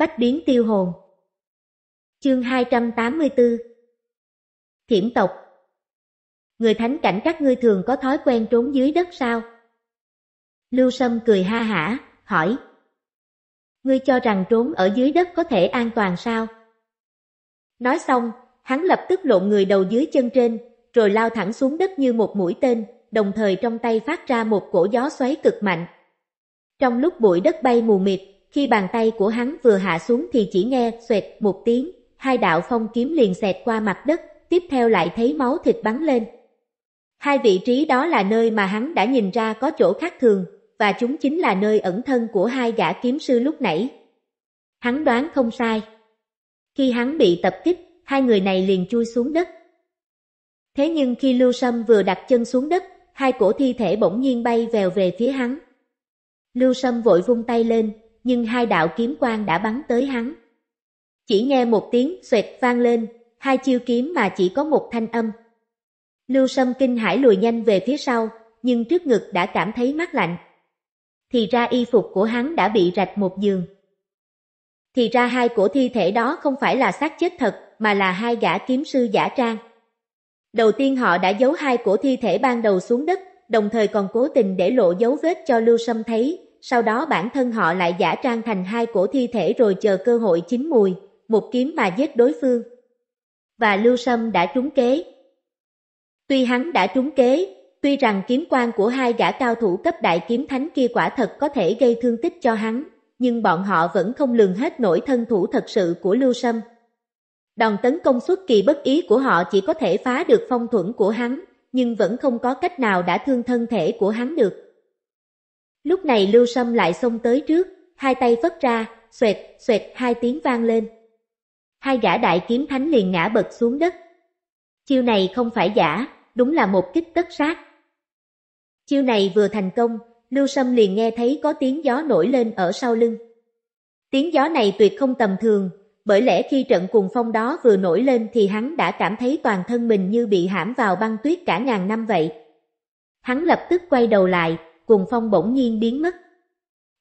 Bách biến tiêu hồn Chương 284 Thiểm tộc Người thánh cảnh các ngươi thường có thói quen trốn dưới đất sao? Lưu Sâm cười ha hả, hỏi Ngươi cho rằng trốn ở dưới đất có thể an toàn sao? Nói xong, hắn lập tức lộn người đầu dưới chân trên, rồi lao thẳng xuống đất như một mũi tên, đồng thời trong tay phát ra một cổ gió xoáy cực mạnh. Trong lúc bụi đất bay mù mịt, khi bàn tay của hắn vừa hạ xuống thì chỉ nghe xoẹt một tiếng, hai đạo phong kiếm liền xẹt qua mặt đất, tiếp theo lại thấy máu thịt bắn lên. Hai vị trí đó là nơi mà hắn đã nhìn ra có chỗ khác thường, và chúng chính là nơi ẩn thân của hai gã kiếm sư lúc nãy. Hắn đoán không sai. Khi hắn bị tập kích, hai người này liền chui xuống đất. Thế nhưng khi Lưu Sâm vừa đặt chân xuống đất, hai cổ thi thể bỗng nhiên bay vèo về phía hắn. Lưu Sâm vội vung tay lên, nhưng hai đạo kiếm quang đã bắn tới hắn. Chỉ nghe một tiếng xoẹt vang lên, hai chiêu kiếm mà chỉ có một thanh âm. Lưu Sâm kinh hãi lùi nhanh về phía sau, nhưng trước ngực đã cảm thấy mát lạnh. Thì ra y phục của hắn đã bị rạch một giường. Thì ra hai cổ thi thể đó không phải là xác chết thật, mà là hai gã kiếm sư giả trang. Đầu tiên họ đã giấu hai cổ thi thể ban đầu xuống đất, đồng thời còn cố tình để lộ dấu vết cho Lưu Sâm thấy, sau đó bản thân họ lại giả trang thành hai cổ thi thể rồi chờ cơ hội chín mùi, một kiếm mà giết đối phương. Và Lưu Sâm đã trúng kế. Tuy hắn đã trúng kế, tuy rằng kiếm quan của hai gã cao thủ cấp đại kiếm thánh kia quả thật có thể gây thương tích cho hắn, nhưng bọn họ vẫn không lường hết nổi thân thủ thật sự của Lưu Sâm. Đòn tấn công xuất kỳ bất ý của họ chỉ có thể phá được phong thuẫn của hắn, nhưng vẫn không có cách nào đã thương thân thể của hắn được. Lúc này Lưu Sâm lại xông tới trước, hai tay vất ra, xoẹt, xoẹt hai tiếng vang lên. Hai gã đại kiếm thánh liền ngã bật xuống đất. Chiêu này không phải giả, đúng là một kích tất sát. Chiêu này vừa thành công, Lưu Sâm liền nghe thấy có tiếng gió nổi lên ở sau lưng. Tiếng gió này tuyệt không tầm thường, bởi lẽ khi trận cuồng phong đó vừa nổi lên thì hắn đã cảm thấy toàn thân mình như bị hãm vào băng tuyết cả ngàn năm vậy. Hắn lập tức quay đầu lại, cuồng phong bỗng nhiên biến mất.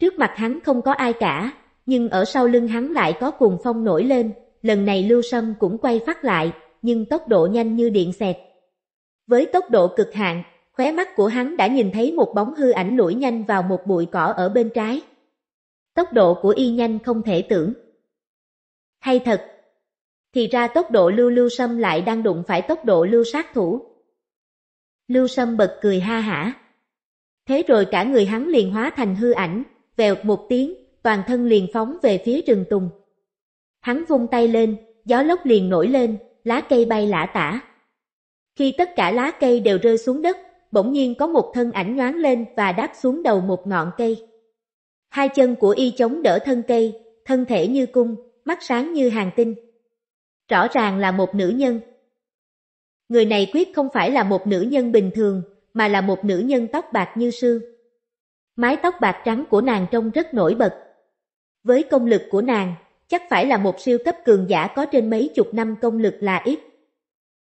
Trước mặt hắn không có ai cả, nhưng ở sau lưng hắn lại có cuồng phong nổi lên, lần này Lưu Sâm cũng quay phát lại, nhưng tốc độ nhanh như điện xẹt. Với tốc độ cực hạn, khóe mắt của hắn đã nhìn thấy một bóng hư ảnh lủi nhanh vào một bụi cỏ ở bên trái. Tốc độ của y nhanh không thể tưởng. Hay thật! Thì ra tốc độ lưu lưu sâm lại đang đụng phải tốc độ lưu sát thủ. Lưu sâm bật cười ha hả. Thế rồi cả người hắn liền hóa thành hư ảnh, vèo một tiếng, toàn thân liền phóng về phía rừng tùng. Hắn vung tay lên, gió lốc liền nổi lên, lá cây bay lả tả. Khi tất cả lá cây đều rơi xuống đất, bỗng nhiên có một thân ảnh nhoáng lên và đáp xuống đầu một ngọn cây. Hai chân của y chống đỡ thân cây, thân thể như cung, mắt sáng như hàng tinh. Rõ ràng là một nữ nhân. Người này quyết không phải là một nữ nhân bình thường, mà là một nữ nhân tóc bạc như sương. Mái tóc bạc trắng của nàng trông rất nổi bật. Với công lực của nàng, chắc phải là một siêu cấp cường giả có trên mấy chục năm công lực là ít.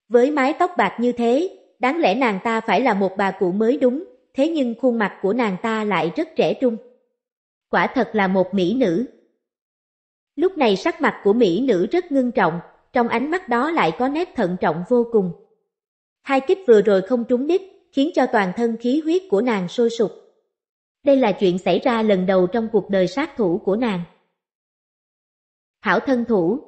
Với mái tóc bạc như thế, đáng lẽ nàng ta phải là một bà cụ mới đúng, thế nhưng khuôn mặt của nàng ta lại rất trẻ trung. Quả thật là một mỹ nữ. Lúc này sắc mặt của mỹ nữ rất ngưng trọng, trong ánh mắt đó lại có nét thận trọng vô cùng. Hai kích vừa rồi không trúng đích, khiến cho toàn thân khí huyết của nàng sôi sục. Đây là chuyện xảy ra lần đầu trong cuộc đời sát thủ của nàng. Hảo thân thủ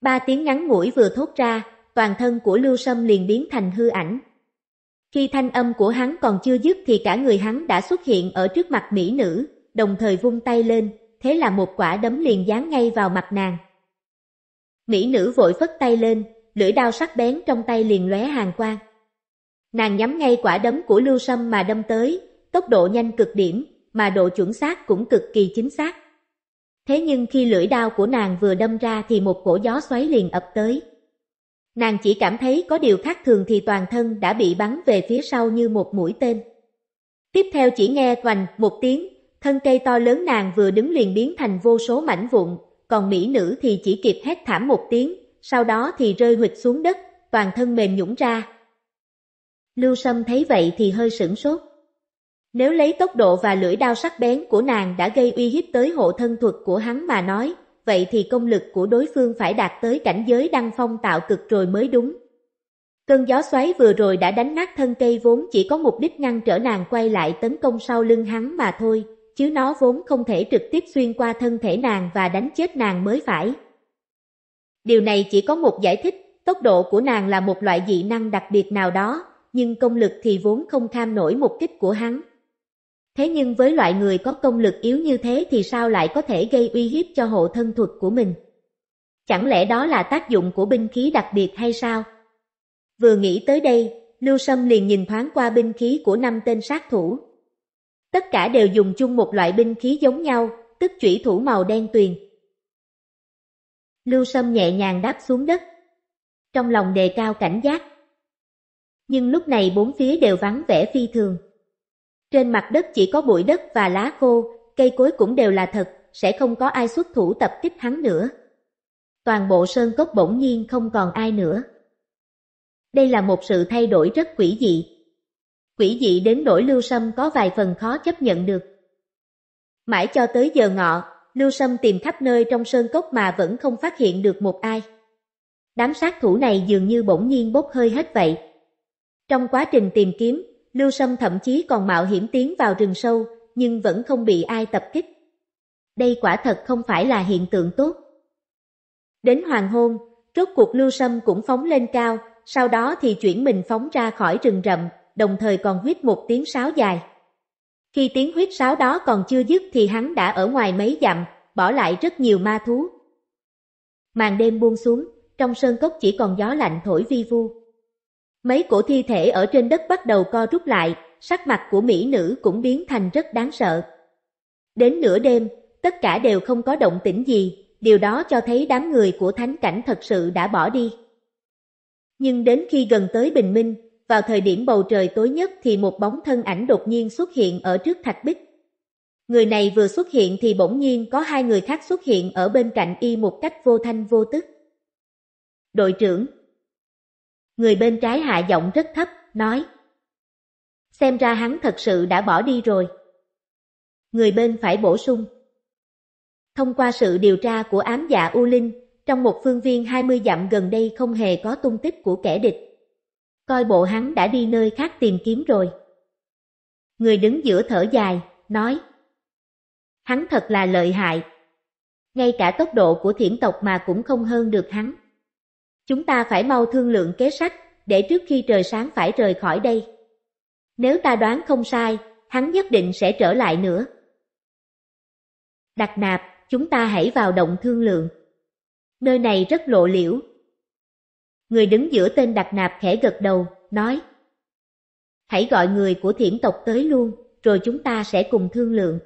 Ba tiếng ngắn ngủi vừa thốt ra, toàn thân của Lưu Sâm liền biến thành hư ảnh. Khi thanh âm của hắn còn chưa dứt thì cả người hắn đã xuất hiện ở trước mặt mỹ nữ, đồng thời vung tay lên, thế là một quả đấm liền dán ngay vào mặt nàng. Mỹ nữ vội phất tay lên, lưỡi đao sắc bén trong tay liền lóe hàng quang. Nàng nhắm ngay quả đấm của Lưu Sâm mà đâm tới, tốc độ nhanh cực điểm, mà độ chuẩn xác cũng cực kỳ chính xác. Thế nhưng khi lưỡi đao của nàng vừa đâm ra thì một cổ gió xoáy liền ập tới. Nàng chỉ cảm thấy có điều khác thường thì toàn thân đã bị bắn về phía sau như một mũi tên. Tiếp theo chỉ nghe toành một tiếng, thân cây to lớn nàng vừa đứng liền biến thành vô số mảnh vụn, còn mỹ nữ thì chỉ kịp hét thảm một tiếng, sau đó thì rơi huỵch xuống đất, toàn thân mềm nhũng ra, Lưu Sâm thấy vậy thì hơi sửng sốt. Nếu lấy tốc độ và lưỡi đao sắc bén của nàng đã gây uy hiếp tới hộ thân thuật của hắn mà nói, vậy thì công lực của đối phương phải đạt tới cảnh giới đăng phong tạo cực rồi mới đúng. Cơn gió xoáy vừa rồi đã đánh nát thân cây vốn chỉ có mục đích ngăn trở nàng quay lại tấn công sau lưng hắn mà thôi, chứ nó vốn không thể trực tiếp xuyên qua thân thể nàng và đánh chết nàng mới phải. Điều này chỉ có một giải thích, tốc độ của nàng là một loại dị năng đặc biệt nào đó, nhưng công lực thì vốn không tham nổi một kích của hắn. Thế nhưng với loại người có công lực yếu như thế thì sao lại có thể gây uy hiếp cho hộ thân thuật của mình? Chẳng lẽ đó là tác dụng của binh khí đặc biệt hay sao? Vừa nghĩ tới đây, Lưu Sâm liền nhìn thoáng qua binh khí của năm tên sát thủ. Tất cả đều dùng chung một loại binh khí giống nhau, tức chủy thủ màu đen tuyền. Lưu Sâm nhẹ nhàng đáp xuống đất. Trong lòng đề cao cảnh giác, nhưng lúc này bốn phía đều vắng vẻ phi thường. Trên mặt đất chỉ có bụi đất và lá khô, cây cối cũng đều là thật, sẽ không có ai xuất thủ tập kích hắn nữa. Toàn bộ sơn cốc bỗng nhiên không còn ai nữa. Đây là một sự thay đổi rất quỷ dị. Quỷ dị đến nỗi Lưu Sâm có vài phần khó chấp nhận được. Mãi cho tới giờ ngọ, Lưu Sâm tìm khắp nơi trong sơn cốc mà vẫn không phát hiện được một ai. Đám sát thủ này dường như bỗng nhiên bốc hơi hết vậy, trong quá trình tìm kiếm, Lưu Sâm thậm chí còn mạo hiểm tiến vào rừng sâu, nhưng vẫn không bị ai tập kích. Đây quả thật không phải là hiện tượng tốt. Đến hoàng hôn, rốt cuộc Lưu Sâm cũng phóng lên cao, sau đó thì chuyển mình phóng ra khỏi rừng rậm, đồng thời còn huyết một tiếng sáo dài. Khi tiếng huyết sáo đó còn chưa dứt thì hắn đã ở ngoài mấy dặm, bỏ lại rất nhiều ma thú. Màn đêm buông xuống, trong sơn cốc chỉ còn gió lạnh thổi vi vu. Mấy cổ thi thể ở trên đất bắt đầu co rút lại, sắc mặt của mỹ nữ cũng biến thành rất đáng sợ. Đến nửa đêm, tất cả đều không có động tĩnh gì, điều đó cho thấy đám người của thánh cảnh thật sự đã bỏ đi. Nhưng đến khi gần tới bình minh, vào thời điểm bầu trời tối nhất thì một bóng thân ảnh đột nhiên xuất hiện ở trước thạch bích. Người này vừa xuất hiện thì bỗng nhiên có hai người khác xuất hiện ở bên cạnh y một cách vô thanh vô tức. Đội trưởng Người bên trái hạ giọng rất thấp, nói Xem ra hắn thật sự đã bỏ đi rồi. Người bên phải bổ sung Thông qua sự điều tra của ám dạ U Linh, trong một phương viên 20 dặm gần đây không hề có tung tích của kẻ địch. Coi bộ hắn đã đi nơi khác tìm kiếm rồi. Người đứng giữa thở dài, nói Hắn thật là lợi hại. Ngay cả tốc độ của thiển tộc mà cũng không hơn được hắn. Chúng ta phải mau thương lượng kế sách, để trước khi trời sáng phải rời khỏi đây. Nếu ta đoán không sai, hắn nhất định sẽ trở lại nữa. Đặt nạp, chúng ta hãy vào động thương lượng. Nơi này rất lộ liễu. Người đứng giữa tên đặt nạp khẽ gật đầu, nói. Hãy gọi người của thiểm tộc tới luôn, rồi chúng ta sẽ cùng thương lượng.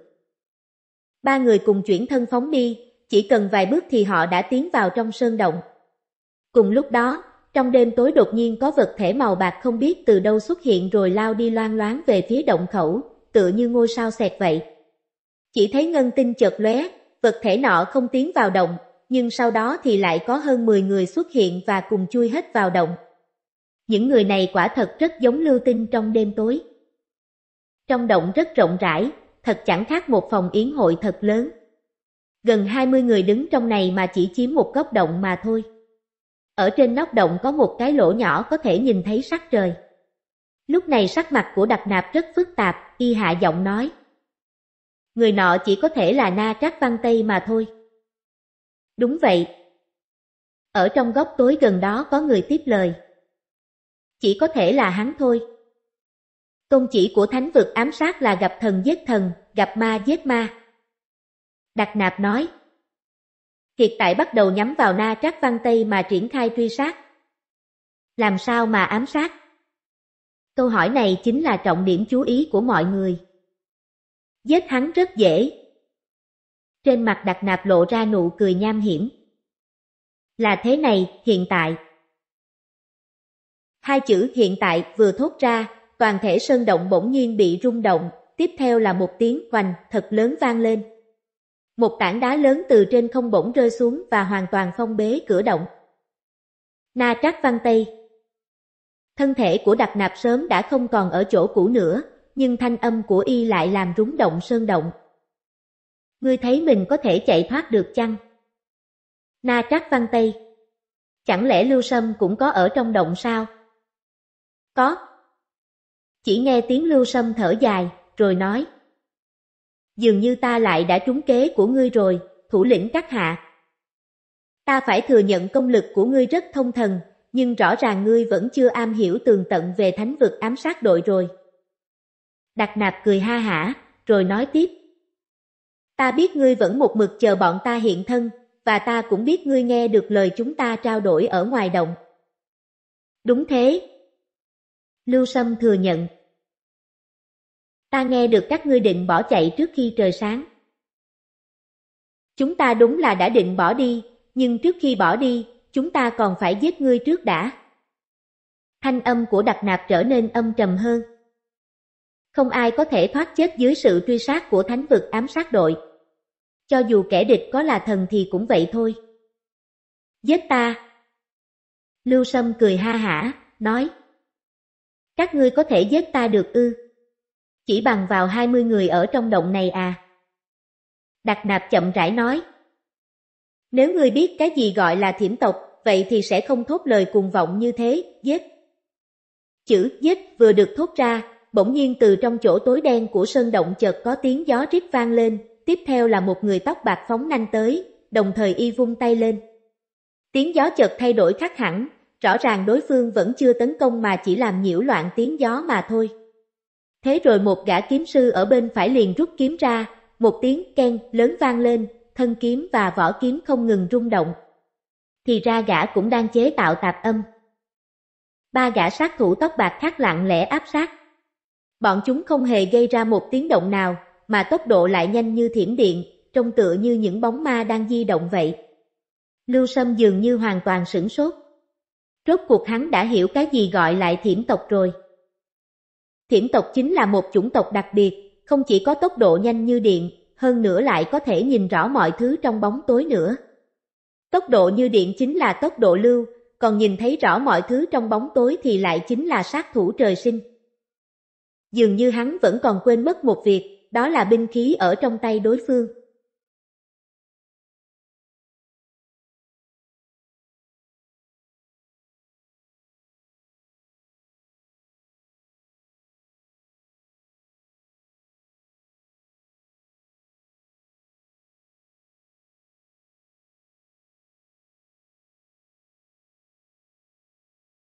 Ba người cùng chuyển thân phóng đi, chỉ cần vài bước thì họ đã tiến vào trong sơn động. Cùng lúc đó, trong đêm tối đột nhiên có vật thể màu bạc không biết từ đâu xuất hiện rồi lao đi loan loáng về phía động khẩu, tựa như ngôi sao xẹt vậy. Chỉ thấy ngân tinh chợt lóe, vật thể nọ không tiến vào động, nhưng sau đó thì lại có hơn 10 người xuất hiện và cùng chui hết vào động. Những người này quả thật rất giống lưu tinh trong đêm tối. Trong động rất rộng rãi, thật chẳng khác một phòng yến hội thật lớn. Gần 20 người đứng trong này mà chỉ chiếm một góc động mà thôi. Ở trên nóc động có một cái lỗ nhỏ có thể nhìn thấy sắc trời. Lúc này sắc mặt của đặc nạp rất phức tạp, y hạ giọng nói. Người nọ chỉ có thể là na trác văn tây mà thôi. Đúng vậy. Ở trong góc tối gần đó có người tiếp lời. Chỉ có thể là hắn thôi. Công chỉ của thánh vực ám sát là gặp thần giết thần, gặp ma giết ma. Đặc nạp nói hiện tại bắt đầu nhắm vào Na Trác Văn Tây mà triển khai truy sát. Làm sao mà ám sát? Câu hỏi này chính là trọng điểm chú ý của mọi người. Giết hắn rất dễ. Trên mặt đặt nạp lộ ra nụ cười nham hiểm. Là thế này, hiện tại. Hai chữ hiện tại vừa thốt ra, toàn thể sơn động bỗng nhiên bị rung động, tiếp theo là một tiếng hoành thật lớn vang lên. Một tảng đá lớn từ trên không bỗng rơi xuống và hoàn toàn phong bế cửa động. Na Trác Văn Tây Thân thể của đặc nạp sớm đã không còn ở chỗ cũ nữa, nhưng thanh âm của y lại làm rúng động sơn động. Ngươi thấy mình có thể chạy thoát được chăng? Na Trác Văn Tây Chẳng lẽ Lưu Sâm cũng có ở trong động sao? Có. Chỉ nghe tiếng Lưu Sâm thở dài, rồi nói dường như ta lại đã trúng kế của ngươi rồi, thủ lĩnh các hạ. Ta phải thừa nhận công lực của ngươi rất thông thần, nhưng rõ ràng ngươi vẫn chưa am hiểu tường tận về thánh vực ám sát đội rồi. Đặc nạp cười ha hả, rồi nói tiếp. Ta biết ngươi vẫn một mực chờ bọn ta hiện thân, và ta cũng biết ngươi nghe được lời chúng ta trao đổi ở ngoài động. Đúng thế. Lưu Sâm thừa nhận, ta nghe được các ngươi định bỏ chạy trước khi trời sáng. Chúng ta đúng là đã định bỏ đi, nhưng trước khi bỏ đi, chúng ta còn phải giết ngươi trước đã. Thanh âm của đặc nạp trở nên âm trầm hơn. Không ai có thể thoát chết dưới sự truy sát của thánh vực ám sát đội. Cho dù kẻ địch có là thần thì cũng vậy thôi. Giết ta! Lưu Sâm cười ha hả, nói. Các ngươi có thể giết ta được ư? Chỉ bằng vào 20 người ở trong động này à? Đặc nạp chậm rãi nói. Nếu ngươi biết cái gì gọi là thiểm tộc, vậy thì sẽ không thốt lời cuồng vọng như thế, giết. Chữ giết vừa được thốt ra, bỗng nhiên từ trong chỗ tối đen của sơn động chợt có tiếng gió rít vang lên, tiếp theo là một người tóc bạc phóng nhanh tới, đồng thời y vung tay lên. Tiếng gió chợt thay đổi khác hẳn, rõ ràng đối phương vẫn chưa tấn công mà chỉ làm nhiễu loạn tiếng gió mà thôi. Thế rồi một gã kiếm sư ở bên phải liền rút kiếm ra, một tiếng ken lớn vang lên, thân kiếm và vỏ kiếm không ngừng rung động. Thì ra gã cũng đang chế tạo tạp âm. Ba gã sát thủ tóc bạc khác lặng lẽ áp sát. Bọn chúng không hề gây ra một tiếng động nào, mà tốc độ lại nhanh như thiểm điện, trông tựa như những bóng ma đang di động vậy. Lưu Sâm dường như hoàn toàn sửng sốt. Rốt cuộc hắn đã hiểu cái gì gọi lại thiểm tộc rồi. Thiểm tộc chính là một chủng tộc đặc biệt, không chỉ có tốc độ nhanh như điện, hơn nữa lại có thể nhìn rõ mọi thứ trong bóng tối nữa. Tốc độ như điện chính là tốc độ lưu, còn nhìn thấy rõ mọi thứ trong bóng tối thì lại chính là sát thủ trời sinh. Dường như hắn vẫn còn quên mất một việc, đó là binh khí ở trong tay đối phương.